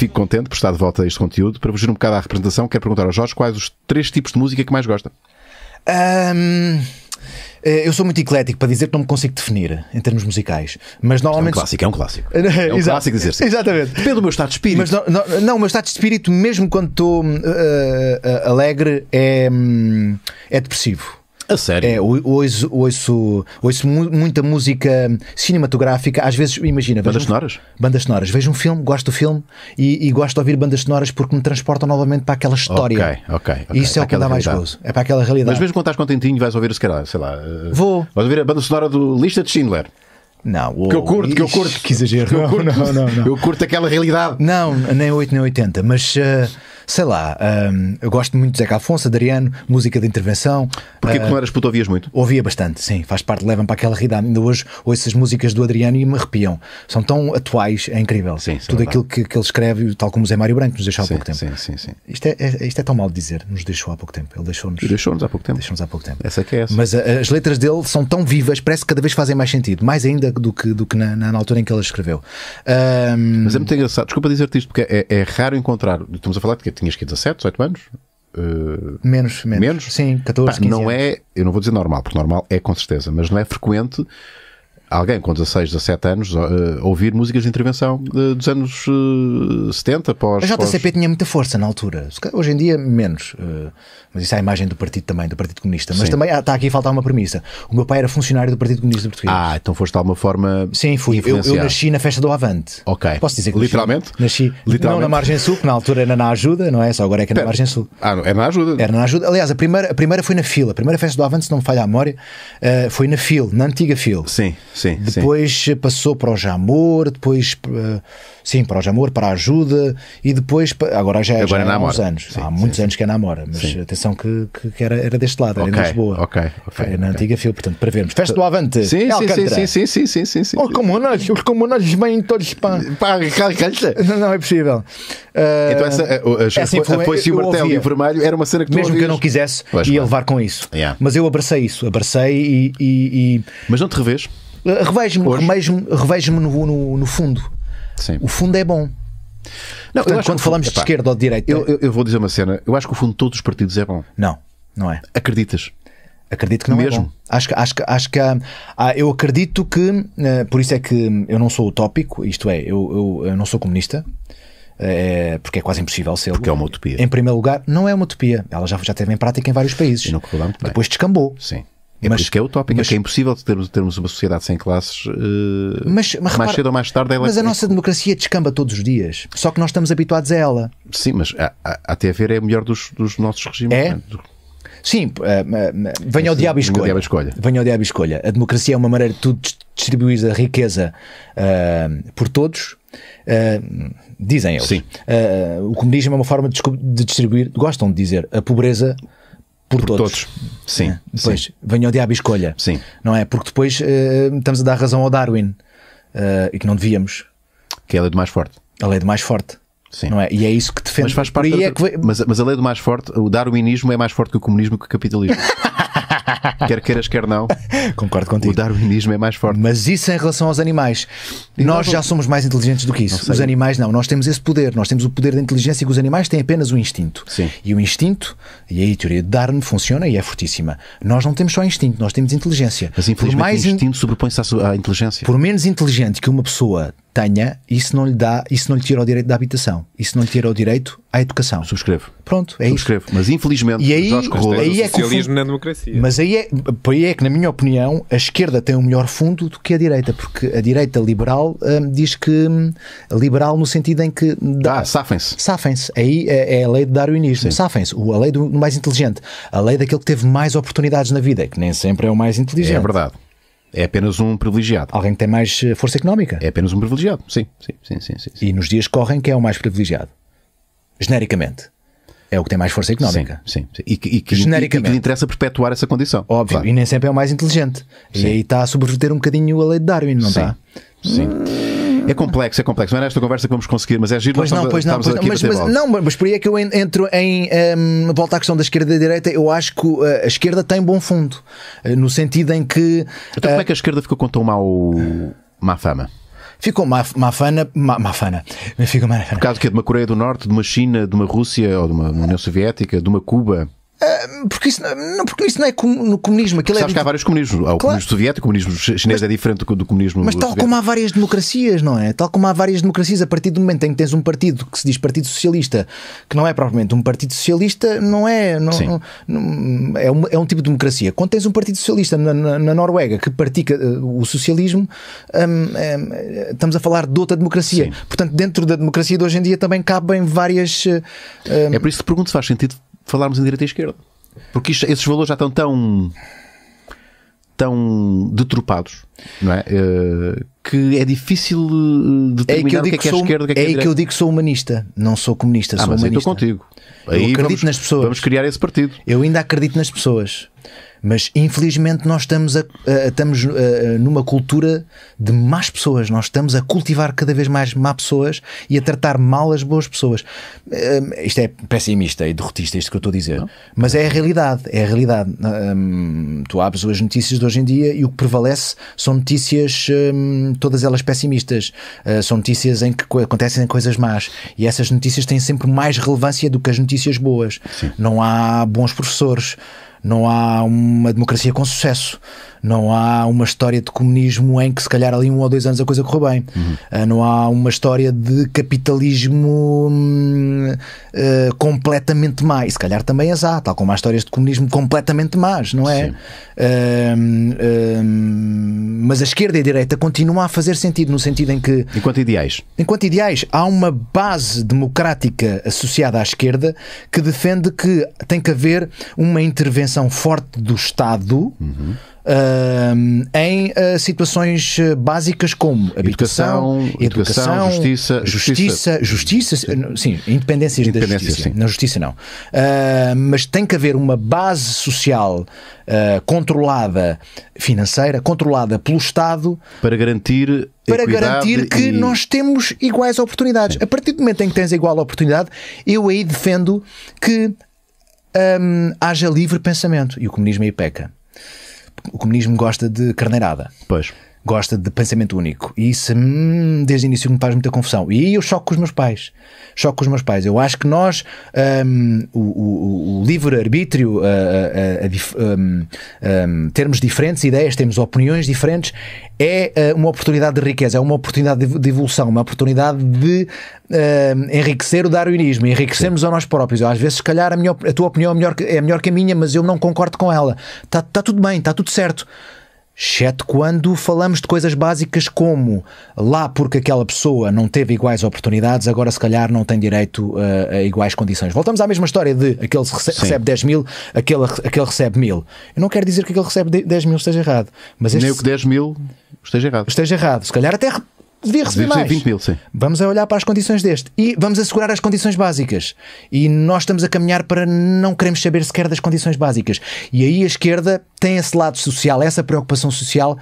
fico contente por estar de volta a este conteúdo. Para fugir um bocado à representação, quero perguntar ao Jorge quais os três tipos de música que mais gosta. Um... Eh, eu sou muito eclético para dizer que não me consigo definir em termos musicais, mas normalmente. É um clássico, é um clássico. é um clássico dizer -se. Exatamente. Depende do meu estado de espírito. Mas não, não o meu estado de espírito, mesmo quando estou uh, uh, alegre, é, um, é depressivo. A sério? É, ouço, ouço, ouço muita música cinematográfica. Às vezes, imagina. Bandas um, sonoras? Bandas sonoras. Vejo um filme, gosto do filme e, e, gosto de ouvir bandas sonoras porque me transportam novamente para aquela história. Ok, ok. okay. Isso é o que dá realidade. mais gozo. É para aquela realidade. Mas mesmo quando estás contentinho, vais ouvir, sei lá. Sei eh, lá Vou. Vais ouvir a banda sonora do Lista de Schindler. Não, oh, que eu curto, que eu curto. Que exagero. Que eu curto, não, não, não, não, Eu curto aquela realidade. Não, nem 8 nem 80, mas. Uh, sei lá, um, eu gosto muito de Zeca Afonso, Adriano, música de intervenção. Porque uh, ah, quando eras puto ouvias muito? Ouvia bastante, sim, faz parte, levam para aquela realidade. Ainda hoje ouço as músicas do Adriano e me arrepiam. São tão atuais, é incrível. Sim, sim, Tudo é aquilo que, que, ele escreve, tal como o Zé Mário Branco nos deixou sim, há pouco tempo. Sim, sim, sim. Isto é, é, isto é tão mal de dizer, nos deixou há pouco tempo. Ele deixou-nos. Deixou-nos há pouco tempo. Deixou-nos há pouco tempo. Essa que é essa. Mas eh, as letras dele são tão vivas, parece que cada vez fazem mais sentido, mais ainda do que, do que na, na altura em que ele escreveu. Um... Mas é muito engraçado, desculpa dizer-te isto, porque é, é raro encontrar, estamos a falar de que tinhas que 17, 18 anos? Uh, menos, menos, menos. Sim, 14, Pá, 15 Não é, anos. é, eu não vou dizer normal, porque normal é com certeza, mas não é frequente alguém com 16, 17 anos uh, ouvir músicas de intervenção uh, dos anos uh, eh, 70 pós. A JCP pós... tinha muita força na altura, hoje em dia menos, mas isso é a imagem do partido também, do Partido Comunista. Mas Sim. também está aqui a faltar uma premissa. O meu pai era funcionário do Partido Comunista Português. Ah, então foste de alguma forma. Sim, fui. Eu, eu, nasci na festa do Avante. Ok. Posso dizer que Literalmente? Nasci, Literalmente? não na Margem Sul, que na altura era na Ajuda, não é? Só agora é que é na Margem Sul. Ah, não, era é na Ajuda. Era na Ajuda. Aliás, a primeira, a primeira foi na fila, a primeira festa do Avante, se não me falha a memória, foi na fila, na antiga fila. Sim. Sim, depois sim. passou para o Jamor, depois eh, sim, para o Jamor, para a Ajuda e depois agora já, agora já é, é, é há muitos anos. Sim, há muitos anos que é namora, mas atenção que, que era, era deste lado, era okay, em Lisboa. OK, OK. na okay. antiga fila, portanto, para vermos. Festa do Avante. Sim, sim, sim, sim, sim, sim, sim. Oh, como os comunas vêm todos para para Não, é possível. Uh, então essa, essa, essa influ... foi se o martelo e o vermelho era uma cena que tu mesmo que eu não quisesse ia levar com isso. Mas eu abracei isso, abracei e, e, e... Mas não te revês? Revejo-me revejo no, no, no, fundo. Sim. O fundo é bom. Não, Portanto, quando falamos fundo, de esquerda ou de direita. Eu, eu, eu, vou dizer uma cena. Eu acho que o fundo de todos os partidos é bom. Não, não é. Acreditas? Acredito que não é Mesmo. É acho que, acho que, acho que ah, eu acredito que, eh, por isso é que eu não sou utópico, isto é, eu, eu, eu não sou comunista, é, porque é quase impossível ser. Porque é uma utopia. Em primeiro lugar, não é uma utopia. Ela já, já teve em prática em vários países. E não Depois descambou. Sim. É mas, por isso que é utópico, é mas, é que é impossível termos, termos uma sociedade sem classes uh, mas, mas, mais repara, cedo ou mais tarde. Ela mas é... a nossa democracia descamba todos os dias, só que nós estamos habituados a ela. Sim, mas a, até é a ver é o melhor dos, dos nossos regimes. É? Né? Sim, uh, uh, venha ao diabo e escolha. escolha. Venha ao diabo e escolha. A democracia é uma maneira de tu distribuir a riqueza uh, por todos. dizem eles. Sim. o comunismo é uma forma de, de distribuir, gostam de dizer, a pobreza por, por todos. todos. Sim. É? Depois, sim. venha o diabo escolha. Sim. Não é? Porque depois uh, estamos a dar razão ao Darwin uh, e que não devíamos. Que é a lei do mais forte. A lei do mais forte. Sim. Não é? E é isso que defende. Mas, faz parte da... é que... mas, mas a lei do mais forte, o darwinismo é mais forte que o comunismo que o capitalismo. quer queiras, quer não. Concordo contigo. O darwinismo é mais forte. Mas isso em relação aos animais. E nós não... já somos mais inteligentes do que isso. Os animais não. Nós temos esse poder. Nós temos o poder da inteligência que os animais têm apenas o instinto. Sim. E o instinto, e aí a teoria de Darwin funciona e é fortíssima. Nós não temos só instinto, nós temos inteligência. Mas infelizmente por mais o instinto in... sobrepõe-se à inteligência. Por menos inteligente que uma pessoa tenha, isso não lhe dá, isso não lhe tira o direito da habitação, isso não lhe tira o direito à educação. Subscrevo. Pronto, é Subscrevo. isso. Mas infelizmente, e aí, Jorge aí é socialismo na democracia. Mas aí é, aí é que, na minha opinião, a esquerda tem um melhor fundo do que a direita, porque a direita liberal hum, diz que hum, liberal no sentido em que dá, ah, safem-se. Safem-se. Aí é, é, a lei do darwinismo. Safem-se. A lei do mais inteligente. A lei daquele que teve mais oportunidades na vida, que nem sempre é o mais inteligente. É verdade. É apenas um privilegiado. Alguém que tem mais eh, força económica? É apenas um privilegiado, sim. sim, sim, sim, sim, sim. E nos dias correm, quem é o mais privilegiado? Genericamente. É o que tem mais força económica. Sim, sim. sim. E, que, e, que, Genericamente. e que lhe interessa perpetuar essa condição. Óbvio. Claro. E nem sempre é o mais inteligente. Sim. E aí está a subverter um bocadinho a lei de Darwin, não sim. está? Sim. É complexo, é complexo. Não era nesta conversa que vamos conseguir, mas é giro. Pois não, pois não, pois não. Mas, mas, não, mas por aí é que eu entro em um, volta à questão da esquerda e da direita. Eu acho que eh, a esquerda tem bom fundo, eh, no sentido em que. Então, como eh, é que a esquerda ficou com tão mau, má fama? Ficou má, má fana. Má, má fana. Ficou má fana. Por causa é de uma Coreia do Norte, de uma China, de uma Rússia ou de uma União Soviética, de uma Cuba? Ah, porque isso, não, porque isso não é no comunismo. Aquilo é Sabes é... que há vários comunismos. Há o claro. comunismo soviético, o comunismo chinês mas, é diferente do comunismo. Mas tal soviético. como há várias democracias, não é? Tal como há várias democracias, a partir do momento em que tens um partido que se diz Partido Socialista, que não é propriamente um partido socialista, não é. Não, não é, um, é um tipo de democracia. Quando tens um partido socialista na, na, na Noruega que pratica uh, o socialismo, um, um, estamos a falar de outra democracia. Sim. Portanto, dentro da democracia de hoje em dia também cabem várias. Uh, hum, é por isso que pergunto se faz sentido falarmos em direita e esquerda. Porque isto, esses valores já estão tão. tão deturpados, não é? Uh, que é difícil eh, é determinar é que o que é que é sou, esquerda, o que é que é, é que eu digo que sou humanista, não sou comunista, ah, sou mas humanista. estou contigo. Aí eu acredito vamos, nas pessoas. Vamos criar esse partido. Eu ainda acredito nas pessoas. Mas infelizmente nós estamos, a, a, estamos a, numa cultura de más pessoas, nós estamos a cultivar cada vez mais más pessoas e a tratar mal as boas pessoas. Um, isto é pessimista e derrotista, isto que eu estou a dizer, Não. mas é a realidade, é a realidade. Um, tu abres as notícias de hoje em dia e o que prevalece são notícias, um, todas elas pessimistas, uh, são notícias em que acontecem coisas más e essas notícias têm sempre mais relevância do que as notícias boas. Sim. Não há bons professores não há uma democracia com sucesso. Não há uma história de comunismo em que, se calhar, ali um ou dois anos a coisa correu bem. Uhum. Ah, não há uma história de capitalismo hum, uh, completamente má. E se calhar também as há, tal como há histórias de comunismo completamente más, não é? Ah, hum, hum, mas a esquerda e a direita continuam a fazer sentido, no sentido em que. Enquanto ideais. Enquanto ideais, há uma base democrática associada à esquerda que defende que tem que haver uma intervenção forte do Estado. Uhum. Uh, em uh, situações ah, básicas como habitação, educação, educação, educação justiça, justiça, justiça, justiça, sim, independências Independência, da justiça, sim. na justiça não. Uh, mas tem que haver uma base social controlada, financeira, controlada pelo Estado para garantir para garantir que e... nós temos iguais oportunidades. Sim. A partir do momento em que tens igual oportunidade, eu aí defendo que um, haja livre pensamento e o comunismo aí peca o comunismo gosta de carneirada. Pois gosta de pensamento único. E isso, hum, desde o início, me faz muita confusão. E aí eu choco com os meus pais. Choco com os meus pais. Eu acho que nós, um, o, o, o livre-arbítrio, um, hum, termos diferentes ideias, temos opiniões diferentes, é eh, uma oportunidade de riqueza, é uma oportunidade de evolução, uma oportunidade de um, enriquecer o darwinismo, enriquecermos a nós próprios. Eu, às vezes, se calhar, a, minha, a tua opinião é melhor, é melhor que a minha, mas eu não concordo com ela. Está tá tudo bem, está tudo certo exceto quando falamos de coisas básicas como lá porque aquela pessoa não teve iguais oportunidades, agora se calhar não tem direito a, eh, a iguais condições. Voltamos à mesma história de aquele recebe 10 mil, aquele, aquele recebe mil. Eu não quero dizer que aquele recebe 10 mil esteja errado. Mas este... Nem o que 10 mil esteja errado. Esteja errado. Se calhar até devia receber mais. 20 mil, sim. Vamos olhar para as condições deste e vamos assegurar as condições básicas. E nós estamos a caminhar para não queremos saber sequer das condições básicas. E aí a esquerda tem esse lado social, essa preocupação social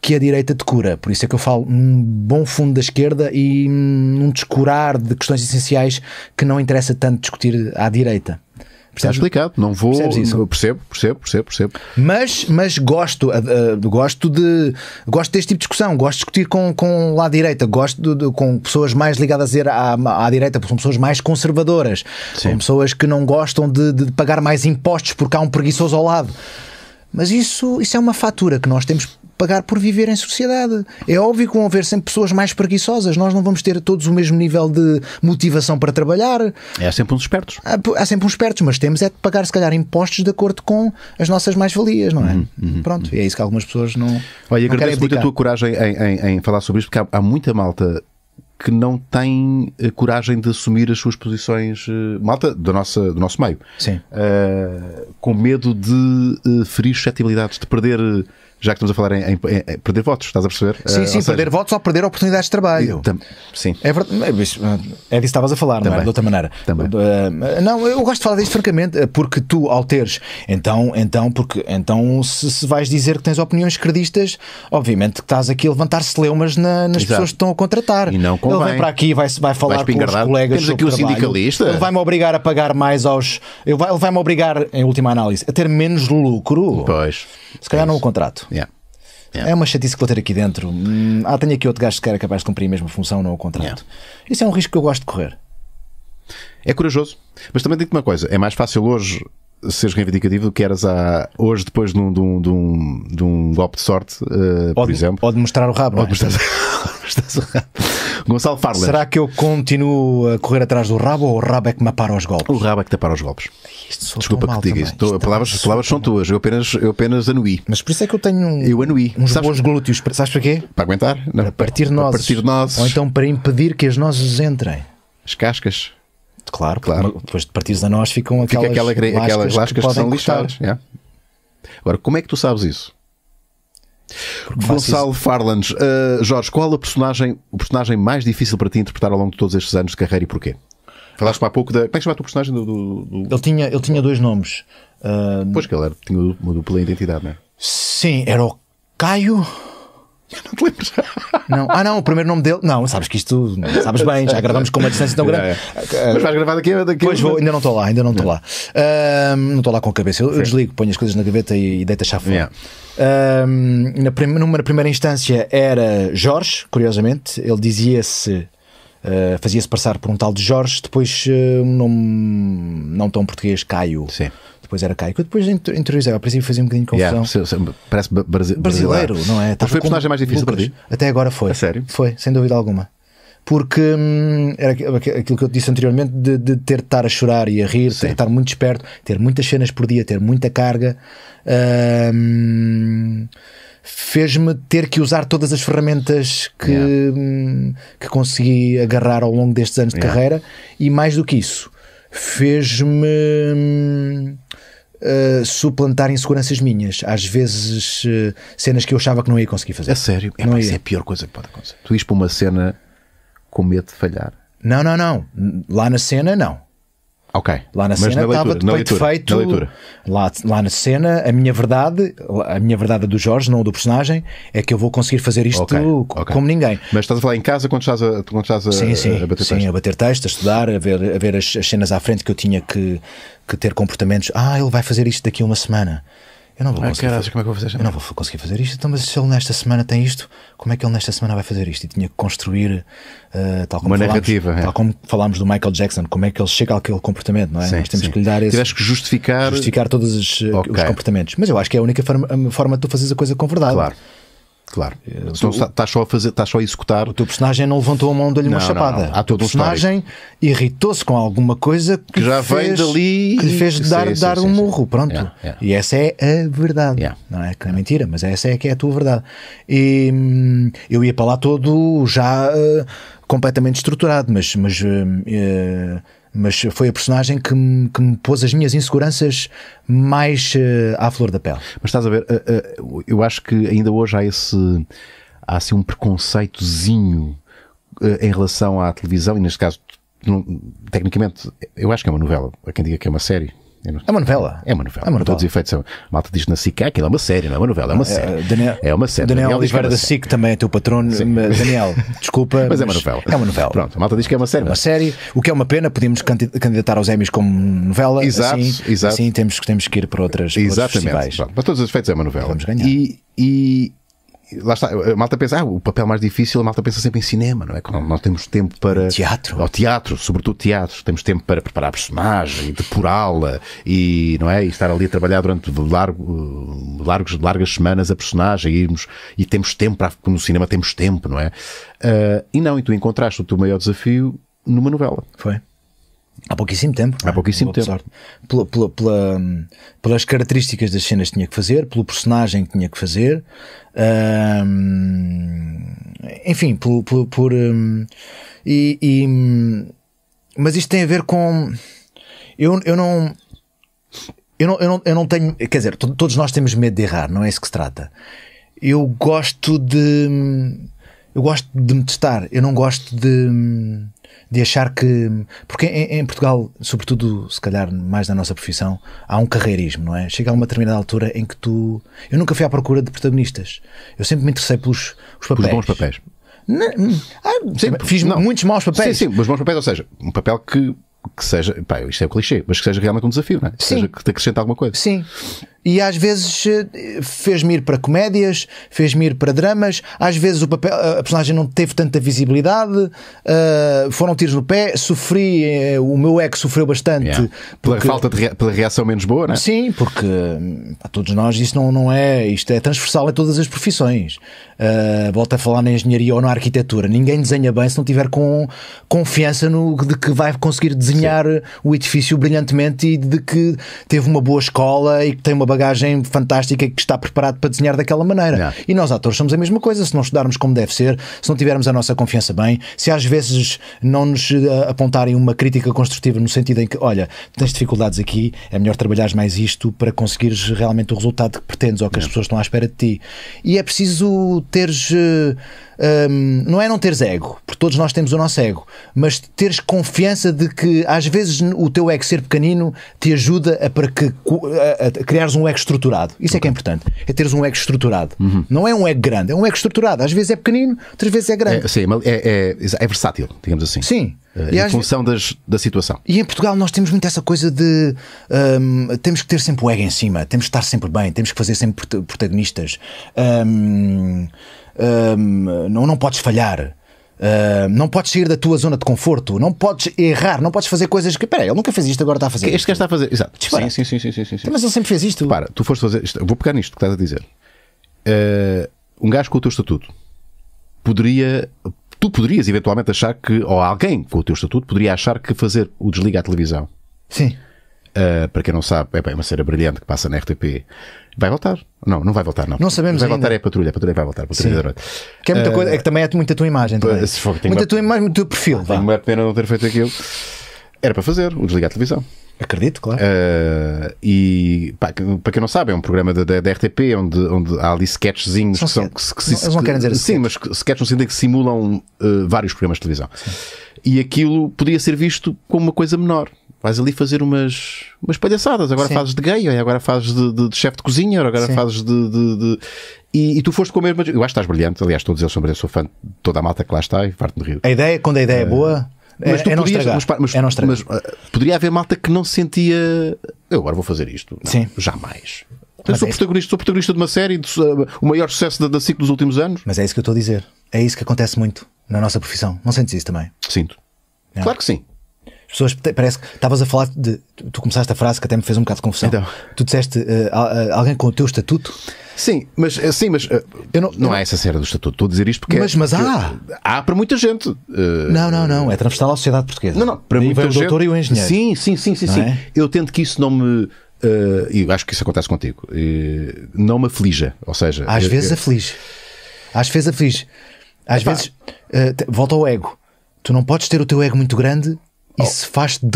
que a direita te cura. Por isso é que eu falo num bom fundo da esquerda e num descurar de questões essenciais que não interessa tanto discutir à direita. Está explicado, não vou. Percebes isso? Percebo, percebo, percebo, percebo. Mas, mas gosto, uh, gosto, de, gosto deste tipo de discussão, gosto de discutir com, com lá direita, gosto de, de, com pessoas mais ligadas à, à, à direita, são pessoas mais conservadoras, Sim. são pessoas que não gostam de, de pagar mais impostos porque há um preguiçoso ao lado. Mas isso, isso é uma fatura que nós temos pagar por viver em sociedade. É óbvio que vão haver sempre pessoas mais preguiçosas. Nós não vamos ter todos o mesmo nível de motivação para trabalhar. É, há sempre uns espertos. Há, há, sempre uns espertos, mas temos é de pagar, se calhar, impostos de acordo com as nossas mais-valias, não é? Uhum, uhum, uhum. Pronto, uhum. é isso que algumas pessoas não. Olha, não agradeço muito a tua coragem em, em, em falar sobre isto, porque há, há muita malta que não tem a eh, coragem de assumir as suas posições, eh, malta, do nosso, do nosso meio. Sim. Uh, com medo de uh, ferir suscetibilidades, de perder já que estamos a falar em, em, em perder votos, estás a perceber? Sim, eh, sim, seja... perder votos ou perder oportunidades de trabalho. Tam... Sim. É, ah, é disso que estavas a falar, Também. não é? De outra maneira. Também. Uh, não, eu gosto de falar disto francamente, ah, porque tu, alteres, então, então, porque, então se, se vais dizer que tens opiniões credistas, obviamente que estás aqui a levantar celeumas na, nas Exato. pessoas que estão a contratar. E não convém. Ele vem para aqui, vai, vai falar com os colegas Temos aqui o sindicalista. Ele vai-me obrigar a pagar mais aos... Ele vai-me obrigar, em última análise, a ter menos lucro. Pois. Se calhar é não o contrato. Yeah. Yeah. É uma chatice que vou ter aqui dentro. Hum, ah, tenho aqui outro gajo que era capaz de cumprir a mesma função, não o contrato. Isso é um risco que eu gosto de correr. É corajoso, mas também digo-te uma coisa: é mais fácil hoje seres reivindicativo do que eras a hoje, depois de um, de um, de um, de um golpe de sorte, uh, por de, exemplo. Ou mostrar o rabo estás a... Gonçalo Farler. Será que eu continuo a correr atrás do rabo ou o rabo é que me apara os golpes? O rabo é que te apara os golpes. Isto Desculpa que te diga isso. Estou, tá palavras as palavras são tuas. Eu apenas, eu apenas anuí. Mas por isso é que eu tenho um, eu anuí. uns sabes, bons glúteos. Sabes para quê? Para aguentar? Não. Para partir nozes. Para partir nozes. Ou então para impedir que as nozes entrem. As cascas. Claro, claro. depois de partidos da nós ficam aquelas Fica aquela, aquelas lascas que, que são lixadas. Yeah. Agora, como é que tu sabes isso? Gonçalo Farlands, uh, eh, Jorge, qual a personagem, o personagem mais difícil para ti interpretar ao longo de todos estes anos de carreira e porquê? Falaste há pouco da. Como é que chama o personagem do. do, do... Ele, tinha, ele tinha dois nomes. Uh... Pois que ele era, tinha uma dupla identidade, não é? Sim, era o Caio eu não te lembro. Não. Ah, não, o primeiro nome dele. Não, sabes que isto. Sabes bem, já gravamos com uma distância tão grande. Ah, Mas vais gravar daqui, daqui Pois vou, ainda não estou lá, ainda não estou lá. não estou lá com a cabeça. Eu, eu, desligo, ponho as coisas na gaveta e, e deito a chave Yeah. na, prim numa, primeira instância era Jorge, curiosamente. Ele dizia-se. Uh, Fazia-se passar por um tal de Jorge, depois ah, um nome não tão português, Caio. Sim depois era caico, depois interiorizava, Ao princípio fazia um bocadinho de confusão. Yeah, é, parece brasi brasileiro, brasileiro, não é? Mas foi a personagem mais difícil para ti? Até agora foi. A sério? Foi, sem dúvida alguma. Porque hum, era aquilo que eu disse anteriormente de, de, ter de estar a chorar e a rir, ter de estar muito esperto, ter muitas cenas por dia, ter muita carga. Hum, fez-me ter que usar todas as ferramentas que, yeah. Hum, que consegui agarrar ao longo destes anos de yeah. carreira e mais do que isso, fez-me hum, eh, suplantar inseguranças minhas. Às vezes, uh, cenas que eu achava que não ia conseguir fazer. É sério? não é a pior coisa que pode acontecer. Tu ires para uma cena com medo de falhar. Não, não, não. Lá na cena, não. Ok. Lá na Mas cena estava tudo feito. Na leitura. Lá, lá na cena, a minha verdade, a minha verdade é do Jorge, não do personagem, é que eu vou conseguir fazer isto okay, okay. como ninguém. Mas estás a falar em casa quando estás a, quando estás a, sim, sim, a bater texto? Sim, a bater texto, a estudar, a ver, a ver as, as cenas à frente que eu tinha que, que ter comportamentos. Ah, ele vai fazer isto daqui a uma semana eu não vou ah, conseguir. Caralho, como é que vou fazer? Eu não vou conseguir fazer isto. Então, mas se ele nesta semana tem isto, como é que ele nesta semana vai fazer isto? E tinha que construir uh, tal como uma falámos, narrativa. É. Tal é. como falámos do Michael Jackson, como é que ele chega àquele comportamento, não é? Sim, Nós temos sim. que lhe dar esse. Tiveste que justificar. Justificar todos os, eh, okay. os, comportamentos. Mas eu acho que é a única forma, a forma de tu fazeres a coisa com verdade. Claro. Claro. Então eh, estás só a fazer, estás só a executar. O teu personagem não levantou a mão deu-lhe uma chapada. Não, não. O personagem irritou-se com alguma coisa que, que já fez, vem dali que lhe fez sim, dar, sim, dar sim, um murro, pronto. Yeah, yeah. E essa é a verdade. Yeah. Não é que é mentira, mas essa é que é a tua verdade. E hum, eu ia para lá todo já uh, completamente estruturado, mas, mas uh, uh, mas foi a personagem que me, que me pôs as minhas inseguranças mais uh, à flor da pele. Mas estás a ver, uh, uh, eu acho que ainda hoje há esse. Há assim um preconceitozinho em relação à televisão, e neste caso, tecnicamente, eu acho que é uma novela. Há quem diga que é uma série, é uma novela. É uma novela. É uma novela. Todos os efeitos. Malta diz na SIC, é aquilo é uma série, não é uma novela, é uma ah, série. É, Daniel, é uma série. Daniel, Daniel é Oliveira da SIC também é teu patrono. Sim. Daniel, desculpa. mas, mas, é uma novela. É uma novela. Pronto, a malta diz que é uma série. É uma mas... série, o que é uma pena, podíamos candidatar aos Emmys como novela. Exato, assim, exato. Assim temos, temos que ir para outras Exatamente. Para para todos os efeitos é uma novela. Vamos ganhar. E, e lá está, a malta pensa, ah, o papel mais difícil, a malta pensa sempre em cinema, não é? Não, nós temos tempo para. Teatro. Ou teatro, sobretudo teatro. Temos tempo para preparar a personagem, depurá-la e, não é? E estar ali a trabalhar durante largo, eh, largos, largas semanas a personagem e, irmos, e temos tempo, para, no cinema temos tempo, não é? Uh, e não, e tu encontraste o teu maior desafio numa novela. Foi. Há pouquíssimo tempo. É? Há pouquíssimo tempo. Sorte. Pela, pela, pela, pelas características das cenas que tinha que fazer, pelo personagem que tinha que fazer, hum, enfim, por. por, por hum, e, e, mas isto tem a ver com. Eu, eu não. Eu não, eu, não, eu não tenho. Quer dizer, todos nós temos medo de errar, não é isso que se trata. Eu gosto de eu gosto de me testar, eu não gosto de, de achar que. Porque em, em, Portugal, sobretudo, se calhar mais na nossa profissão, há um carreirismo, não é? Chega a uma determinada altura em que tu. Eu nunca fui à procura de protagonistas. Eu sempre me interessei pelos, os papéis. Os bons papéis. ah, sempre, fiz não. muitos maus papéis. Sim, sim, mas bons papéis, ou seja, um papel que que seja, pá, isto é um clichê, mas que seja realmente um desafio, não é? Que, seja, que te acrescente alguma coisa. Sim. E às vezes eh, fez-me ir para comédias, fez-me ir para dramas, às vezes o papel, a personagem não teve tanta visibilidade, uh, foram tiros no pé, sofri, eh, o meu ex sofreu bastante. Yeah. Porque... Pela falta de rea pela reação menos boa, não é? Sim, porque hum, a todos nós isso não, não é, isto é transversal a todas as profissões. Uh, volto a falar na engenharia ou na arquitetura, ninguém desenha bem se não tiver com confiança no, de que vai conseguir desenhar Sim. o edifício brilhantemente e de que teve uma boa escola e que tem uma bagagem fantástica que está preparado para desenhar daquela maneira. Yeah. E nós, atores, somos a mesma coisa. Se não estudarmos como deve ser, se não tivermos a nossa confiança bem, se às vezes não nos eh, apontarem uma crítica construtiva no sentido em que, olha, tens dificuldades aqui, é melhor trabalhares mais isto para conseguires realmente o resultado que pretendes ou que yeah. as pessoas estão à espera de ti. E é preciso teres. Um, eh, ehm, não é não teres ego, porque todos nós temos o nosso ego, mas teres confiança de que às vezes o teu ego ser pequenino te ajuda a para que a, a, criares um um ego estruturado. Isso okay. é que é importante. É teres um ego estruturado. Uhum. Não é um ego grande, é um ego estruturado. Às vezes é pequenino, outras vezes é grande. É, sim, é, é, é versátil, digamos assim. Sim. Eh, e em função das, da situação. E em Portugal nós temos muito essa coisa de um, temos que ter sempre o ego em cima, temos que estar sempre bem, temos que fazer sempre protagonistas. Um, um, não, não podes falhar. Uh, não podes sair da tua zona de conforto, não podes errar, não podes fazer coisas que. Peraí, ele nunca fez isto, agora está a fazer. Este gajo está a fazer. Exato. Sim, sim, sim, sim, sim, então, Mas ele sempre fez isto. Para, tu foste fazer. Vou pegar nisto que estás a dizer. Ah, um gajo com o teu estatuto poderia. Tu poderias eventualmente achar que. Ou alguém com o teu estatuto poderia achar que fazer o desliga à televisão. Sim Uh, para quem não sabe, é uma cena brilhante que passa na RTP. Vai voltar? Não, não vai voltar, não. Não sabemos Vai ainda. voltar é a patrulha, a patrulha vai voltar, a patrulha da noite. Que é muita uh, coisa, é que também é muito a tua imagem. Também. Se for, muito uma... a tua imagem, muito o teu perfil. Tenho uma pena não ter feito aquilo. Era para fazer, o desligar a televisão. Acredito, claro. Uh, e pá, para quem não sabe, é um programa da, RTP onde, onde há ali sketchzinhos que são. Que, que, que, não, não querem dizer Sim, mas sketches no sentido que simulam eh, vários programas de televisão. Sim. E aquilo podia ser visto como uma coisa menor vais ali fazer umas, umas palhaçadas. Agora Sim. fazes de gay, agora fazes de, de, de chefe de cozinha, agora Sim. fazes de. de, de... E, e, tu foste com a mesma. Eu acho que estás brilhante, aliás, todos eles são brilhantes. Sou fã de toda a malta que lá está e farto-me rir. A ideia, quando a ideia é, é boa. Mas é tu é, podias, é não estragar. mas, mas, é não mas uh, poderia haver malta que não sentia eu agora vou fazer isto. Não, Sim. Jamais. Eu sou, é protagonista, sou protagonista de uma série, de, uh, o maior sucesso da, da dos últimos anos. Mas é isso que eu estou a dizer. É isso que acontece muito na nossa profissão. Não sentes isso também? Sinto. Claro que sim. As pessoas, parece que estavas a falar de. Tu começaste a frase que até me fez um bocado de confusão. Então. Tu disseste uh, uh, alguém com o teu estatuto? Sim, mas. Eh, sim, mas uh, eu não, não eu... há é essa cena do estatuto. Estou a dizer isto porque. É mas, mas há! Há para muita gente. não, não, não. É transversal à sociedade portuguesa. Não, não. Para muita gente. O doutor e o engenheiro. Sim, sim, sim, sim. sim. É? Eu tento que isso não me. e acho que isso acontece contigo. não me aflija. Ou seja. Às eu, vezes eu... aflige. Às vezes aflige. Às vezes. volta ao ego. Tu não podes ter o teu ego muito grande isso faz-te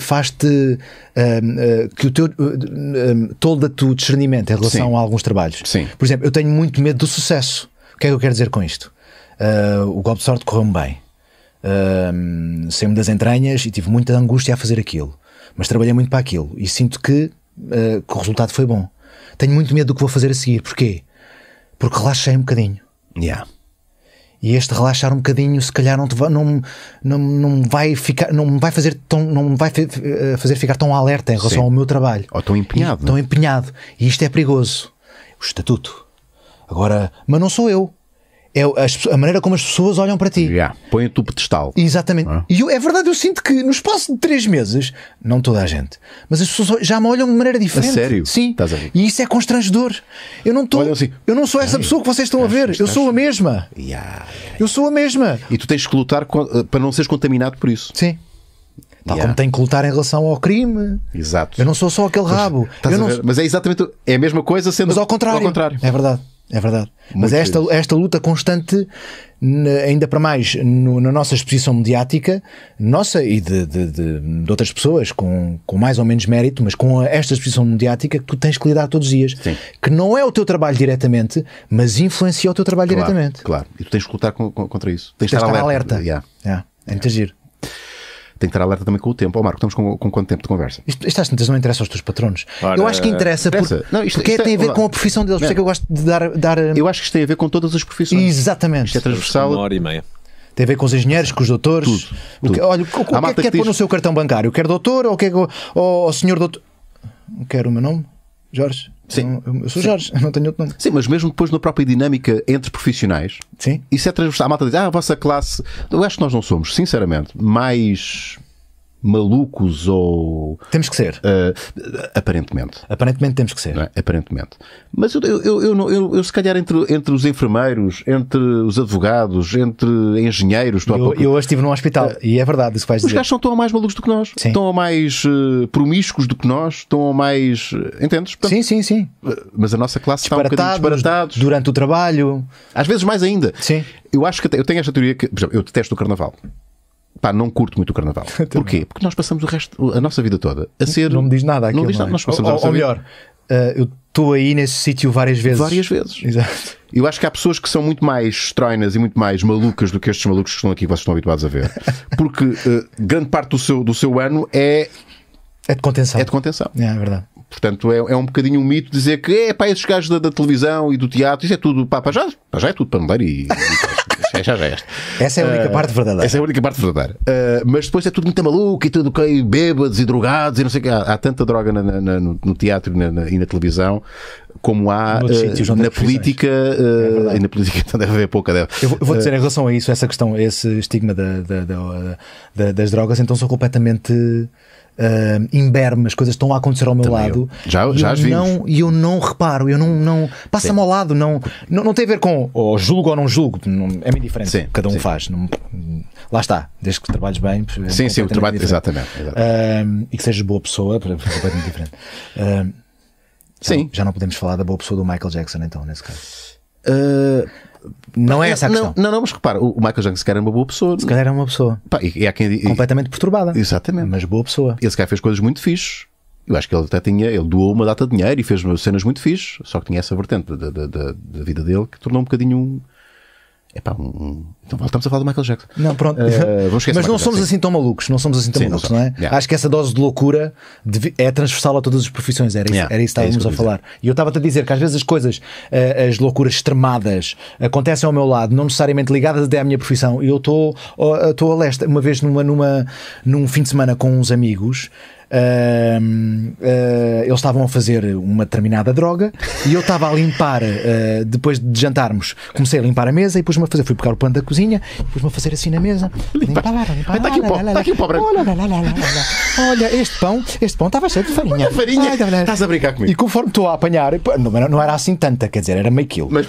faz um, eh, que o teu eh, um, tolda o discernimento em relação Sim. a alguns trabalhos. Sim. Por exemplo, eu tenho muito medo do sucesso. O que é que eu quero dizer com isto? Uh, o golpe de sorte correu-me bem. Uh, Saí-me das entranhas e tive muita angústia a fazer aquilo. Mas trabalhei muito para aquilo e sinto que, uh, que o resultado foi bom. Tenho muito medo do que vou fazer a seguir. Porquê? Porque relaxei um bocadinho. Yeah. E este relaxar um bocadinho, se calhar não, te va, não, não, não vai ficar, não vai fazer tão, não vai eh, fazer ficar tão alerta em relação Sim. ao meu trabalho. Ou tão empenhado. E, é? Tão empenhado. E isto é perigoso. O estatuto. Agora, mas não sou eu é a, a maneira como as pessoas olham para ti. Yeah, Põe-te o pedestal. Exatamente. É? E eu, é verdade, eu sinto que no espaço de três meses, não toda a gente, mas as pessoas já me olham de maneira diferente. A sério? Sim. A e isso é constrangedor. Eu não, tô, assim, eu não sou essa pessoa que vocês estão a ver. Eu sou a mesma. Yeah, yeah, eu sou a mesma. E tu tens que lutar eh, para não seres contaminado por isso. Sim. Tal yeah. como tem que lutar em relação ao crime. Exato. Eu não sou só aquele rabo. Mas, não... mas é exatamente. É a mesma coisa sendo. Mas ao contrário. Ao contrário. É verdade. É verdade. Muito Mas esta, esta luta constante, ainda para mais no, na nossa exposição mediática, nossa e de, de, de, de, outras pessoas, com, com mais ou menos mérito, mas com esta exposição mediática que tu tens que lidar todos os dias. Sim. Que não é o teu trabalho diretamente, mas influencia o teu trabalho claro, diretamente. Claro, e tu tens que lutar com, com, contra isso. Tens, tens de estar, alerta. alerta. Yeah. Yeah. É muito giro tem que estar alerta também com o tempo. Ó oh, Marco, estamos com, com quanto tempo de conversa? Isto, isto às tantas não interessa aos teus patronos. Ora, eu acho que interessa, interessa. Por, não, isto, porque é isto é, tem a ver com a profissão deles. Por isso é que eu gosto de dar, dar. Eh, eu acho que isto tem a ver com todas as profissões. Exatamente. Isto é transversal. Uma hora e meia. Tem a ver com os engenheiros, com os doutores. Tudo, tudo. O que, olha, o, o que é que quer pôr no seu cartão bancário? Quer doutor ou quer ou, ou senhor doutor? Quero o meu nome? Jorge? Sim. Eu, eu sou Sim. Jorge, não tenho outro nome. Sim, mas mesmo depois na própria dinâmica entre profissionais, Sim. isso é transversal. A malta diz, ah, a vossa classe. Eu acho que nós não somos, sinceramente, mais malucos ou. Temos que ser. Uh, aparentemente. Aparentemente temos que ser. É? Aparentemente. Mas eu, eu, eu, eu, eu, se calhar, entre, entre os enfermeiros, entre os advogados, entre engenheiros. Eu, pouco... eu hoje estive num hospital uh, e é verdade isso que vais os dizer. Os gajos são tão mais malucos do que nós, sim. tão mais uh, promíscuos do que nós, estão mais. Entendes? Portanto, sim, sim, sim. Mas a nossa classe está um bocadinho Durante o trabalho. Às vezes mais ainda. Sim. Eu acho que eu tenho esta teoria que. Por exemplo, eu detesto o carnaval pá, não curto muito o carnaval. Porquê? Porque nós passamos o resto, a nossa vida toda a ser. Não, me diz nada aqui. não diz é? nada. Nós passamos ou, ou, ou melhor, uh, eu estou aí nesse sítio várias vezes. Várias vezes. Exato. Eu acho que há pessoas que são muito mais estróinas e muito mais malucas do que estes malucos que estão aqui que vocês estão habituados a ver. Porque uh, grande parte do seu, do seu ano é. É de contenção. É de contenção. É, é verdade. Portanto, é, é um bocadinho um mito dizer que é pá, esses gajos da, da televisão e do teatro, isso é tudo, pá, pá, já, já é tudo pandeiro e, e é já resto. Essa é a única uh, parte verdadeira. Essa é a única parte verdadeira. Uh, mas depois é tudo muito maluco e tudo ok, bêbados e drogados e não sei o que. Há, há tanta droga na, na, no, no, teatro na, na, e na televisão como há uh, na política é e na política então deve haver pouca deve. Eu vou, eu vou dizer em relação a isso, essa questão, esse estigma da, da, da, das drogas, então sou completamente uh, imberme, as coisas estão a acontecer ao meu Também lado. Eu. Já, já eu não, E eu não reparo, eu não. não Passa-me ao lado, não, não, não tem a ver com ou julgo ou não julgo, não, é, diferente. Sim, Cada um sim. faz. Não, lá está. Desde que trabalhes bem. sim, sim, o trabalho. Exatamente. exatamente. Uh, e que sejas boa pessoa, completamente diferente. Uh, já, sim. Já não podemos falar da boa pessoa do Michael Jackson, então, nesse caso. Uh, não é essa a questão. Não, não, mas repara, o Michael Jackson se calhar era é uma boa pessoa. Se é? calhar era é uma pessoa. Pá, e, e quem, e, completamente perturbada. Exatamente. Mas boa pessoa. Ele se calhar fez coisas muito fixes. Eu acho que ele até tinha, ele doou uma data de dinheiro e fez cenas muito fixes, só que tinha essa vertente da, da, da, da vida dele que tornou um bocadinho um, é pá, um, então voltamos a falar do Michael Jackson. Não, pronto. Uh, vamos Mas não somos assim tão malucos, não somos assim tão Sim, malucos, não, não é? Yeah. Acho que essa dose de loucura é transversal a todas as profissões, era isso, yeah. era isso que estávamos é isso que a falar. E eu estava-te a dizer que às vezes as coisas, eh, as loucuras extremadas, acontecem ao meu lado, não necessariamente ligadas até à minha profissão. E eu estou a leste, uma vez numa, numa, num fim de semana com uns amigos. Uh, uh, eles estavam a fazer uma determinada droga e eu estava a limpar, uh, depois de jantarmos, comecei a limpar a mesa e pus-me a fazer. Fui buscar o pano da cozinha cozinha, pus-me a fazer assim na mesa. Limpa, limpa limpa Está aqui o pão. Tá branco. Olha, este pão, este pão estava cheio de farinha. Olha, farinha. Ai, Estás a brincar comigo. E conforme estou a apanhar, não, não era assim tanta, quer dizer, era meio quilo. Mas...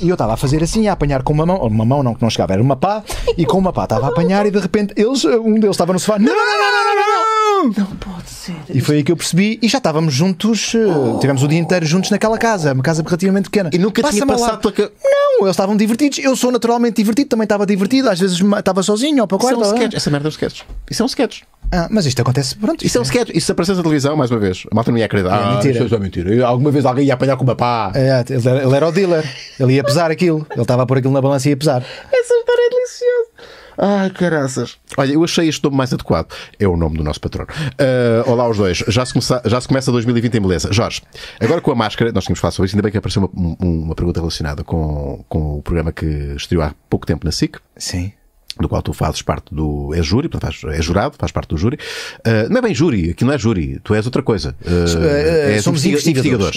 E, eu estava a fazer assim, a apanhar com uma mão, uma mão não que não chegava, era uma pá, e com uma pá estava a apanhar e de repente eles, um deles estava no sofá. não, não, não, não, não. não. Não pode ser. E foi aí que eu percebi, e já estávamos juntos, eh, oh. tivemos o dia inteiro juntos naquela casa, uma casa relativamente pequena. E nunca tinha passado pela... Não, eles estavam divertidos. Eu sou naturalmente igualmente divertido, também estava divertido, às vezes estava sozinho ou para o quarto. Isso é um sketch. Essa merda é um sketch. Isso é um sketch. Ah, mas isto acontece, pronto. Isso é um é. sketch. Isso aparece na televisão, mais uma vez. A malta não ia acreditar. É, ah, mentira. Isso é mentira. Alguma vez alguém ia apanhar com uma pá. É, ele, era, ele era o dealer. Ele ia pesar aquilo. Ele estava a pôr aquilo na balança e ia pesar. Essa história é deliciosa. Ai, caraças. Olha, eu achei este nome mais adequado. É o nome do nosso patrono. Uh, olá aos dois. Já se, começa, já se começa 2020 em beleza. Jorge, agora com a máscara, nós tínhamos falado sobre isso, ainda bem que apareceu uma, uma pergunta relacionada com, com o programa que estreou há pouco tempo na SIC. Sim do qual tu fazes parte do. É júri, portanto, faz, é jurado, faz parte do júri. Uh, não é bem júri, aqui não é júri, tu és outra coisa. Uh, é, somos investigadores, investigadores, investigadores,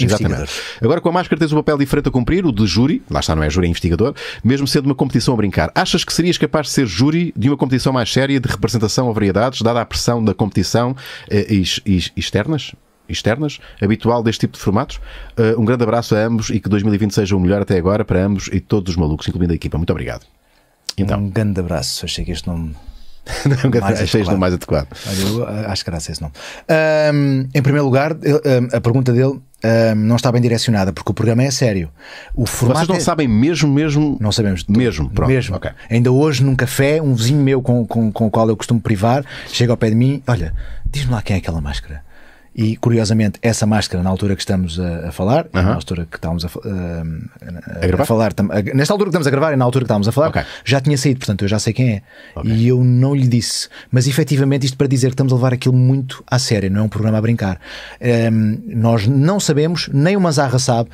Exatamente. Agora com a máscara tens um papel diferente a cumprir, o de júri, lá está, não é júri, é investigador, mesmo sendo uma competição a brincar. Achas que serias capaz de ser júri de uma competição mais séria de representação a variedades, dada a pressão da competição uh, externas? externas, habitual deste tipo de formatos. Uh, um grande abraço a ambos e que 2020 seja o melhor até agora para ambos e todos os malucos, incluindo a equipa. Muito obrigado. Então. Um grande abraço. Achei que este nome. Não, é mais achei este nome mais adequado. Olha, ah, acho que era esse nome. Um, em primeiro lugar, a pergunta dele um, não está bem direcionada, porque o programa é sério. O formato Vocês não é... sabem mesmo, mesmo? Não sabemos. Mesmo, pronto. Mesmo. Okay. Ainda hoje, num café, um vizinho meu com, com, com o qual eu costumo privar, chega ao pé de mim, olha, diz-me lá quem é aquela máscara. E curiosamente, essa máscara, na altura que estamos a, a falar, na altura que estávamos a, a, a, falar, tam, nesta altura que estamos a gravar e na altura que estávamos a falar, okay. já tinha saído, portanto eu já sei quem é. Okay. E eu não lhe disse. Mas efetivamente, isto para dizer que estamos a levar aquilo muito a sério, não é um programa a brincar. Um, ehm, nós não sabemos, nem o Mazarra sabe.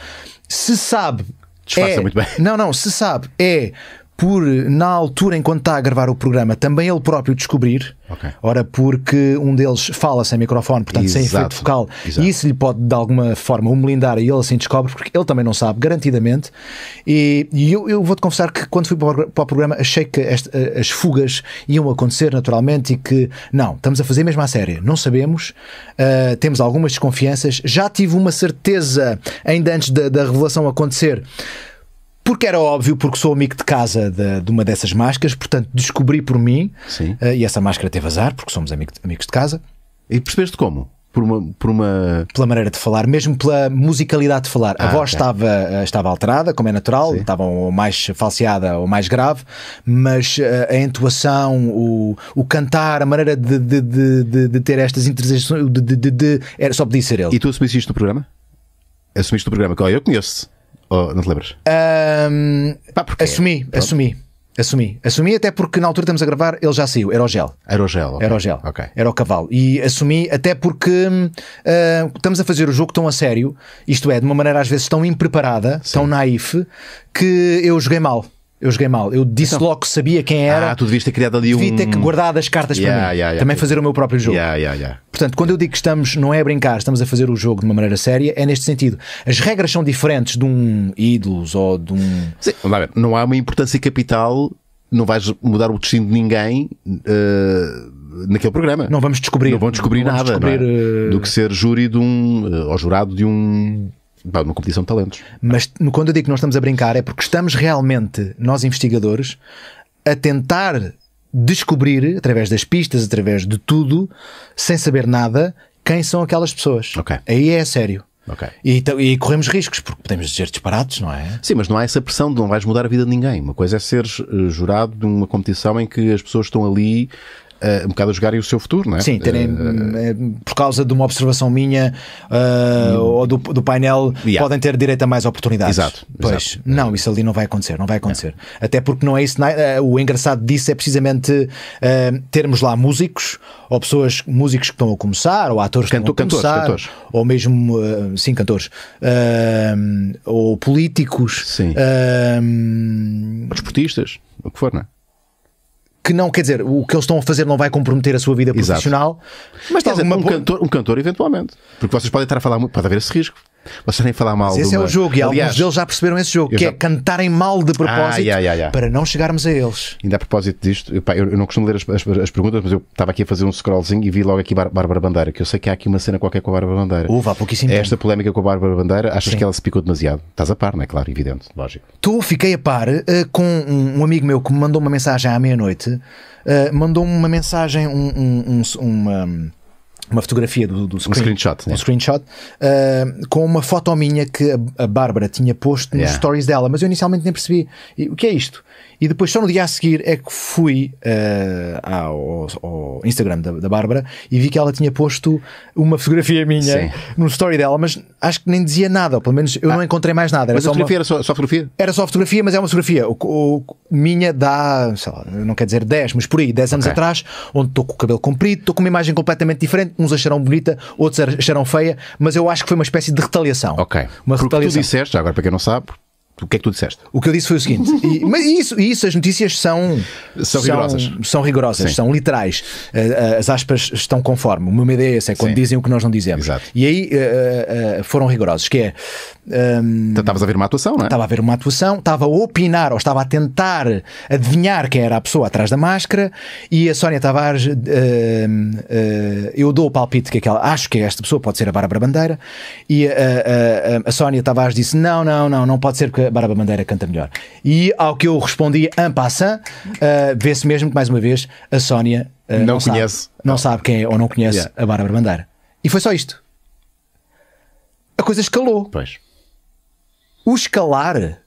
Se sabe. Disfarça é, muito bem. Não, não, se sabe, é por, na altura, enquanto está a gravar o programa, também ele próprio descobrir. Okay. Ora, porque um deles fala sem microfone, portanto Exato. sem efeito focal Exato. e isso lhe pode de alguma forma melindar e ele assim descobre, porque ele também não sabe, garantidamente. E, e eu, eu vou-te confessar que quando fui para o, programa achei que este, eh, as fugas iam acontecer naturalmente e que não, estamos a fazer mesmo à série não sabemos, uh, temos algumas desconfianças. Já tive uma certeza ainda antes da, da revelação acontecer porque era óbvio, porque sou amigo de casa de, de uma dessas máscaras, portanto descobri por mim, uh, e essa máscara teve azar, porque somos amigo, amigos de casa. E percebeste como? Por uma, por uma. Pela maneira de falar, mesmo pela musicalidade de falar. Ah, a voz okay. estava, eh, estava alterada, como é natural, Sim. estava ou mais falseada ou mais grave, mas a, eh, a entoação, o, o cantar, a maneira de, de, de, de ter estas interjeições, de, era, só podia ser ele. E tu assumiste isto no programa? Assumiste o programa? Olha, eu conheço-te. Ou oh, não te lembras? Um, Pá, assumi, Pronto. assumi. Assumi. Assumi até porque na altura estamos a gravar, ele já saiu. Era o gel. Era o gel. Okay. Era o gel. Okay. Era o cavalo. E assumi até porque uh, estamos a fazer o jogo tão a sério, isto é, de uma maneira às vezes tão impreparada, Sim. tão naif, que eu joguei mal eu joguei mal. Eu disse então, logo que sabia quem ah, era. Ah, tu devias ter criado ali um. Devia ter que guardado as cartas yeah, para mim. Yeah, yeah, Também fazer o meu próprio jogo. Portanto, quando eu digo que estamos, não é a brincar, estamos a fazer o jogo de uma maneira séria, é neste sentido. As regras são diferentes de um ídolos ou de um. Sim, não há uma importância capital, não vais mudar o destino de ninguém. Uh naquele programa. Não vamos descobrir. Não vão descobrir não nada é? descobrir, é? do que ser júri de um eh, ou jurado de um uma competição de talentos. Mas no, quando eu digo que não estamos a brincar, é porque estamos realmente, nós investigadores, a tentar descobrir, através das pistas, através de tudo, sem saber nada, quem são aquelas pessoas. Okay. Aí é sério. Okay. E, então, e, corremos riscos, porque podemos dizer disparados, não é? Sim, mas não há essa pressão de não vais mudar a vida de ninguém. Uma coisa é seres eh, jurado de uma competição em que as pessoas estão ali eh, um bocado a jogarem o seu futuro, não é? Sim, terem, uh, por causa de uma observação minha uh, ou do, do painel, yeah. podem ter direito a mais oportunidades. Exato. Pois, exato. É. não, isso ali não vai acontecer, não vai acontecer. É. Até porque não é isso, o engraçado disso é precisamente uh, termos lá músicos ou pessoas, músicos que estão a começar, ou atores Canto, que estão a começar, cantores, ou mesmo, sim, cantores, ou políticos, sim. ou o que for, não é? que não, quer dizer, o que eles estão a fazer não vai comprometer a sua vida Exato. profissional. Mas quer dizer, alguma... um, cantor, um cantor, eventualmente. Porque vocês podem estar a falar pode haver esse risco. Você nem falar mal. Mas esse uma... é o jogo, e Aliás, alguns deles já perceberam esse jogo, que é já... é cantarem mal de ah, propósito ah, yeah, yeah, yeah. para não chegarmos a eles. Ainda a propósito disto, eu, pá, eu não costumo ler as, as, as, perguntas, mas eu estava aqui a fazer um scrollzinho e vi logo aqui Bárbara Bandeira, que eu sei que há aqui uma cena qualquer com a Bárbara Bandeira. Uva, pouquíssimo. É esta polémica com a Bárbara Bandeira, achas Sim. que ela se picou demasiado? Estás a par, não é? Claro, evidente, lógico. Tu fiquei a par uh, com um, amigo meu que me mandou uma mensagem à meia-noite, uh, mandou-me uma mensagem, um, um, uma uma fotografia do, do screen, um né? screenshot, né? um screenshot uh, ah, com uma foto minha que a, a Bárbara tinha posto yeah. nos stories dela, mas eu inicialmente nem percebi o que é isto. E depois só no dia a seguir é que fui uh, ao, ao, Instagram da, da Bárbara e vi que ela tinha posto uma fotografia minha Sim. story dela, mas acho que nem dizia nada, pelo menos eu ah, não encontrei mais nada. Era mas só a fotografia uma... era só, só, fotografia? Era só fotografia, mas é uma fotografia. O, o minha dá, sei lá, não quer dizer 10, mas por aí, 10 anos okay. atrás, onde estou com o cabelo comprido, estou com uma imagem completamente diferente, uns acharão bonita, outros acharão feia, mas eu acho que foi uma espécie de retaliação. Ok. Uma Porque retaliação. tu disseste, agora para quem não sabe, o que é que tu disseste? O que eu disse foi o seguinte, e, mas isso, isso, as notícias são, são, rigorosas, são, rigorosas são literais. Eh, eh, as aspas estão conforme. O meu medo é esse, é quando Sim. dizem o que nós não dizemos. Exato. E aí eh, foram rigorosos, que é. Um, ehm, então, Estavas a ver uma atuação, não é? Estava a ver uma atuação, estava a opinar ou estava a tentar adivinhar quem era a pessoa atrás da máscara e a Sónia Tavares, uh, uh, eu dou o palpite que aquela, acho que é esta pessoa, pode ser a Bárbara Bandeira, e a, a Sónia Tavares disse: não, não, não, não pode ser porque Barba Bandeira canta melhor. E ao que eu respondi en passant, uh, vê-se mesmo que, mais uma vez, a Sónia uh, não, não, conhece. Sabe, não sabe quem é ou não conhece yeah. a Bárbara Bandeira. E foi só isto. A coisa escalou. Pois. O escalar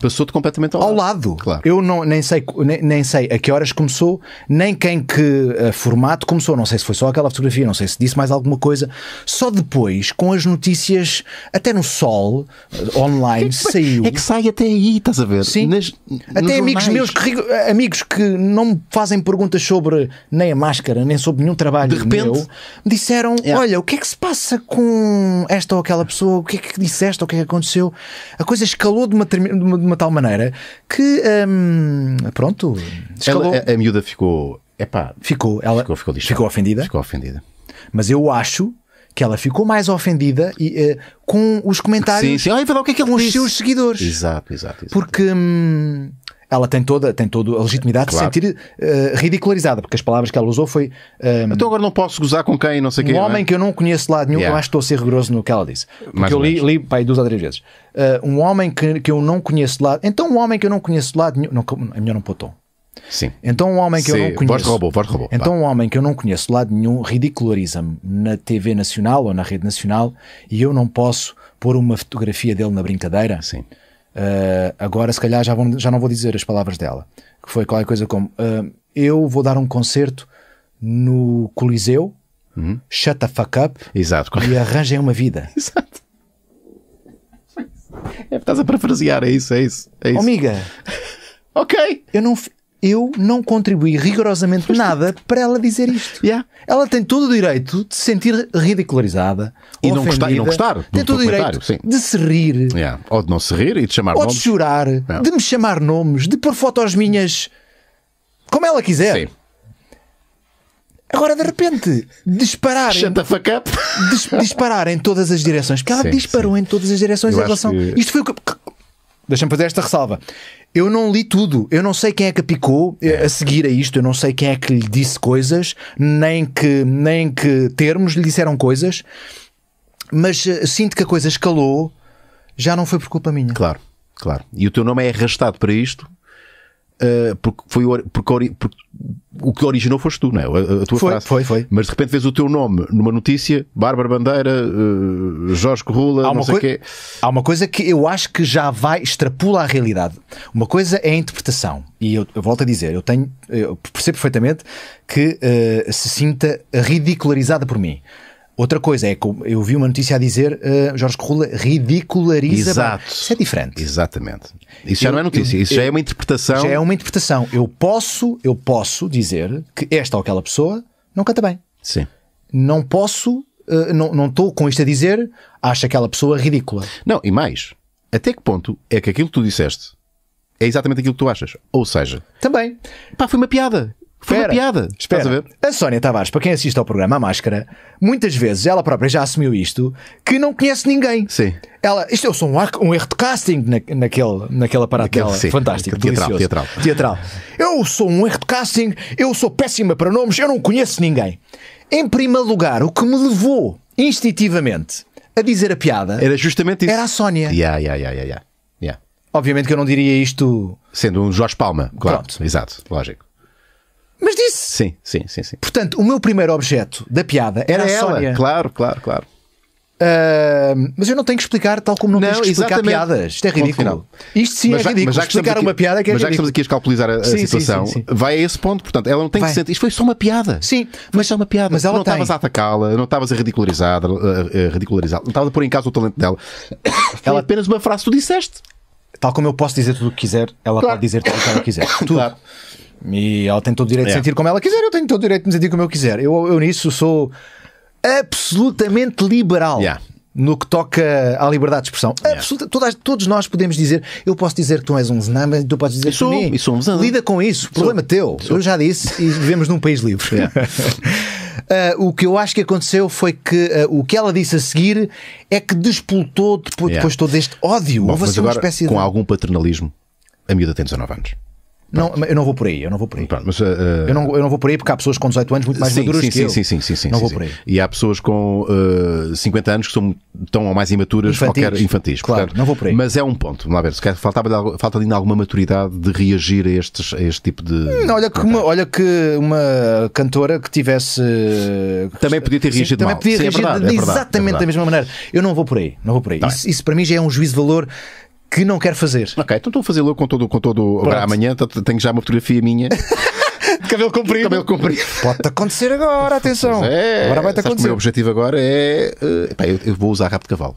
Passou-te completamente ao, ao lado. lado. Claro. Eu não, nem, sei, nem, nem, sei a que horas começou, nem quem que uh, formato começou. Não sei se foi só aquela fotografia, não sei se disse mais alguma coisa. Só depois, com as notícias, até no Sol, uh, online, que, é saiu. É que sai até aí, estás a ver? Sim. Nas, até amigos jornais. meus, que, eh, amigos que não me fazem perguntas sobre nem a máscara, nem sobre nenhum trabalho De repente, meu, me disseram: é. Olha, o que é que se passa com esta ou aquela pessoa? O que é que disseste? O que é que aconteceu? A coisa escalou de uma, de uma uma tal maneira que, hum, pronto, Ela, a, a miúda ficou, epá, ficou, ela ficou, ficou, ficou ofendida. Ficou ofendida. Mas eu acho que ela ficou mais ofendida e, uh, com os comentários sim, sim. Ai, o que é que ele com os seus seguidores. Exato, exato. exato. Porque. Hum, ela tem toda, tem toda a legitimidade claro. de se sentir uh, ridicularizada, porque as palavras que ela usou foi. Um, ehm, então agora não posso gozar com quem, não sei quem. Um é? homem é? que eu não conheço de lado nenhum, yeah. eu acho que estou a ser rigoroso no que ela disse. Porque Mais eu li, li pai duas ou três vezes. Uh, um homem que, que eu não conheço de lado. Então um homem que eu não conheço de lado nenhum. Não, é melhor não pôr tom. Sim. Então um homem que Sim. eu não conheço. Voz robô, voz robô, então um homem que eu não conheço de lado nenhum ridiculariza-me na TV nacional ou na rede nacional e eu não posso pôr uma fotografia dele na brincadeira. Sim. Uh, agora, se calhar, já, já, não vou dizer as palavras dela. Que foi qualquer coisa como: uh, Eu vou dar um concerto no Coliseu, uhum. shut the fuck up Exato. e arranjem uma vida. Exato. É, estás a parafrasear, é isso, é isso. É isso. Oh, amiga, ok. Eu não, eu não contribuí rigorosamente nada para ela dizer isto. Yeah. Ela tem todo o direito de se sentir ridicularizada e, não gostar, e não gostar. Tem todo o direito sim. de se rir. Yeah. Ou de não se rir e de chamar ou nomes. Ou de chorar, yeah. de me chamar nomes, de pôr fotos minhas como ela quiser. Sim. Agora, de repente, disparar, Shut the fuck up. Dis, em todas as direções. Porque ela sim, disparou sim. em todas as direções Eu em relação. Que... Isto foi o que deixa-me fazer esta ressalva. Eu não li tudo, eu não sei quem é que picou eh, a seguir a isto, eu não sei quem é que lhe disse coisas, nem que, nem que termos lhe disseram coisas, mas eh, sinto que a coisa escalou, já não foi por culpa minha. Claro, claro. E o teu nome é arrastado para isto ah, porque, foi, porque, porque, o que originou foste tu, não é? A, a tua foi, frase. Foi, foi. Mas de repente vês o teu nome numa notícia, Bárbara Bandeira, uh, Jorge Corrula, não sei o quê. Há uma coisa que eu acho que já vai, extrapula a realidade. Uma coisa é a interpretação. E eu, eu volto a dizer, eu tenho, eu percebo perfeitamente que uh, se sinta ridicularizada por mim. Outra coisa é que eu vi uma notícia a dizer uh, Jorge Corrula ridiculariza. Exato. Isso é diferente. Exatamente. Isso eu, já não é notícia, eu, isso eu, já é uma interpretação. Já é uma interpretação. Eu posso, eu posso dizer que esta ou aquela pessoa não canta bem. Sim. Não posso, uh, não estou com isto a dizer, acho aquela pessoa ridícula. Não, e mais, até que ponto é que aquilo que tu disseste é exatamente aquilo que tu achas? Ou seja, também. Pá, foi uma piada. Foi espera, uma piada. Espera. Estás a, ver? a Sónia Tavares, para quem assiste ao programa A Máscara, muitas vezes ela própria já assumiu isto, que não conhece ninguém. Sim. Ela, isto eu é sou um, um erro de casting na, naquele, naquele aparato Naquele, dela. sim. Fantástico, Teatral, delicioso. teatral. Teatral. Eu sou um erro de casting, eu sou péssima para nomes, eu não conheço ninguém. Em primeiro lugar, o que me levou instintivamente a dizer a piada Era justamente isso. era a Sónia. Yeah, yeah, yeah, yeah, yeah. Yeah. Obviamente que eu não diria isto Sendo um Jorge Palma, claro. Pronto. Exato, lógico. Sim, sim, sim, sim. Portanto, o meu primeiro objeto da piada era, era ela. Sónia. Claro, claro, claro. Uh, mas eu não tenho que explicar, tal como não, não tens que explicar exatamente. piadas. Isto é ridículo. Isto sim mas, é ridículo. Mas já que explicar aqui, uma piada é que é Mas já que estamos aqui a escalpelizar a, sim, situação, sim, sim, vai a esse ponto. Portanto, ela não tem vai. que sentir. Isto foi só uma piada. Sim, mas só uma piada. Mas ela não estavas a atacá-la, não estavas a ridicularizar, a, a ridicularizar, não estavas a pôr em causa o talento dela. Ela apenas uma frase que tu disseste. Tal como eu posso dizer tudo o que quiser, ela claro. pode dizer tudo o que ela quiser. Tudo. Claro. E ela tem todo o direito yeah. de sentir como ela quiser, eu tenho todo o direito de me sentir como eu quiser. Eu, eu nisso sou absolutamente liberal. Yeah. No que toca à liberdade de expressão, yeah. Absoluta, todas, todos nós podemos dizer: Eu posso dizer que tu és um mas tu podes dizer sou, que sou um zenã. Lida com isso, sou. problema teu. Sou. Eu já disse e vivemos num país livre. Uh, o que eu acho que aconteceu foi que uh, o que ela disse a seguir é que despoltou depois, yeah. depois todo este ódio. Bom, Houve assim uma espécie de... com algum paternalismo, a miúda tem 19 anos. Não, eu não vou por aí, eu não vou por aí. Pronto, mas, uh, eu, não, eu não vou por aí porque há pessoas com 18 anos muito mais sim, maduras sim, que sim, eu. Sim, sim, sim, sim. Não sim, vou sim. por aí. E há pessoas com uh, eh, 50 anos que são tão ou mais imaturas infantis, qualquer infantis. Claro, portanto, não vou por aí. Mas é um ponto, lá ver, se calhar faltava de, falta ainda alguma maturidade de reagir a, estes, a este tipo de... Hum, olha, que uma, olha que uma cantora que tivesse... Também podia ter reagido mal. Também podia é reagir é, é exatamente é verdade. da mesma maneira. Eu não vou por aí, não vou por aí. Tá isso, isso, para mim já é um juízo de valor que não quero fazer. Ok, então estou a fazê-lo com todo. Com todo... para Amanhã tenho já uma fotografia minha. de cabelo comprido. Cabelo comprido. Pode-te acontecer agora, atenção. é, agora vai-te acontecer. O meu objetivo agora é. Uh, eh, pá, eu, eu vou usar rabo de cavalo.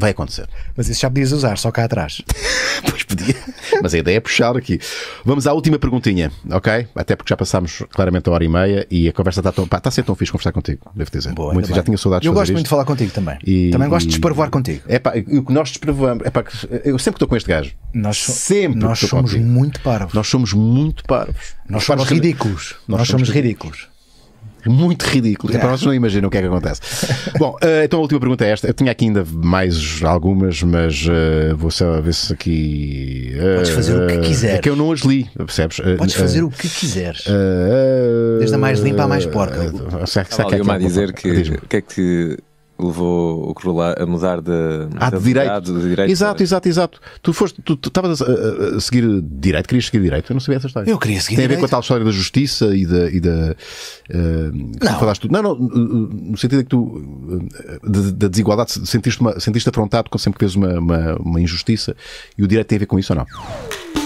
Vai acontecer. Mas isso já podias usar, só cá atrás. pois podia. Mas a ideia é puxar aqui. Vamos à última perguntinha, ok? Até porque já passámos claramente a hora e meia e a conversa está tão. Pá, está a ser tão fixe conversar contigo, devo dizer. Boa, muito, já tinha saudades Eu gosto isto. muito de falar contigo também. E, também gosto de desparvoar contigo. É pá, o que nós desparvoamos. É pá, eu sempre estou com este gajo. Nós so... Sempre. Nós somos contigo. muito parvos. Nós somos muito parvos. Nós, nós somos ridículos. Nós, nós somos ridículos. ridículos. É muito ridículo. Yeah. É. Para vocês não imaginam o que é que acontece. Bom, eh, então a última pergunta é esta. Eu tinha aqui ainda mais algumas, mas uh, vou só ver se aqui. Uh, Podes fazer o que quiseres. É que eu não as li, percebes? Podes fazer uh, o que quiseres. Desde a mais limpa à mais porca. Uh, será, será que é uma a dizer que, que é que levou o Crulá a mudar de, ah, de, de, direito. de direito. Exato, exato, exato. Tu foste, tu estavas a, a, seguir direito, querias seguir direito, eu não sabia essa história. Eu queria seguir Tem direito. a ver com a tal história da justiça e da. E da uh, não. Falaste, não, não, eh, eh, no sentido é que tu, da desigualdade, sentiste, uma, sentiste afrontado sempre que fez uma, uma, uma injustiça e o direito tem a ver com isso ou não?